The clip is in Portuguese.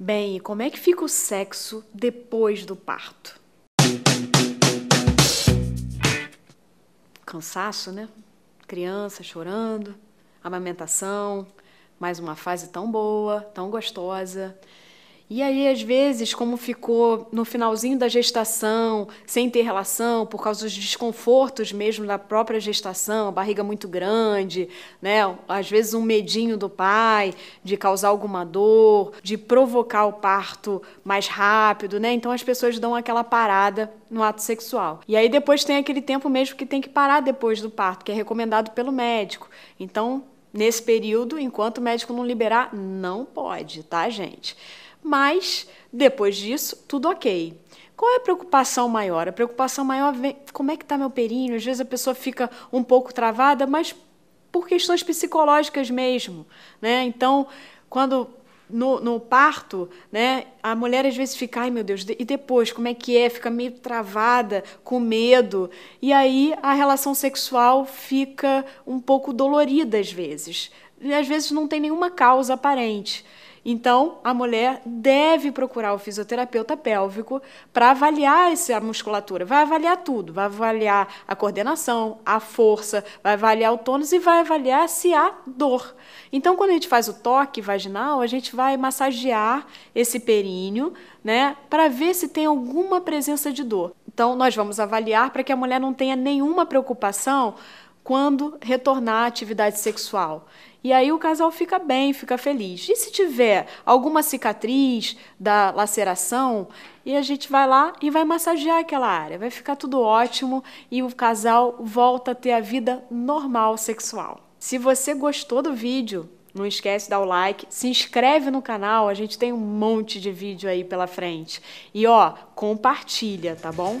Bem, e como é que fica o sexo depois do parto? Cansaço, né? Criança chorando, amamentação, mais uma fase tão boa, tão gostosa. E aí, às vezes, como ficou no finalzinho da gestação, sem ter relação, por causa dos desconfortos mesmo da própria gestação, a barriga muito grande, né? Às vezes um medinho do pai de causar alguma dor, de provocar o parto mais rápido, né? Então as pessoas dão aquela parada no ato sexual. E aí depois tem aquele tempo mesmo que tem que parar depois do parto, que é recomendado pelo médico. Então, nesse período, enquanto o médico não liberar, não pode, tá, gente? mas depois disso, tudo ok. Qual é a preocupação maior? A preocupação maior vem como é que está meu perinho? Às vezes a pessoa fica um pouco travada, mas por questões psicológicas mesmo, né? Então, quando no, no, parto, né, a mulher às vezes fica, ai meu Deus, e depois, como é que é? Fica meio travada, com medo. E aí a relação sexual fica um pouco dolorida às vezes. E às vezes não tem nenhuma causa aparente. Então, a mulher deve procurar o fisioterapeuta pélvico para avaliar essa musculatura. Vai avaliar tudo, vai avaliar a coordenação, a força, vai avaliar o tônus e vai avaliar se há dor. Então, quando a gente faz o toque vaginal, a gente vai massagear esse períneo, né, para ver se tem alguma presença de dor. Então, nós vamos avaliar para que a mulher não tenha nenhuma preocupação quando retornar à atividade sexual. E aí o casal fica bem, fica feliz. E se tiver alguma cicatriz da laceração, e a gente vai lá e vai massagear aquela área, vai ficar tudo ótimo e o casal volta a ter a vida normal sexual. Se você gostou do vídeo, não esquece de dar o like, se inscreve no canal, a gente tem um monte de vídeo aí pela frente. E ó, compartilha, tá bom?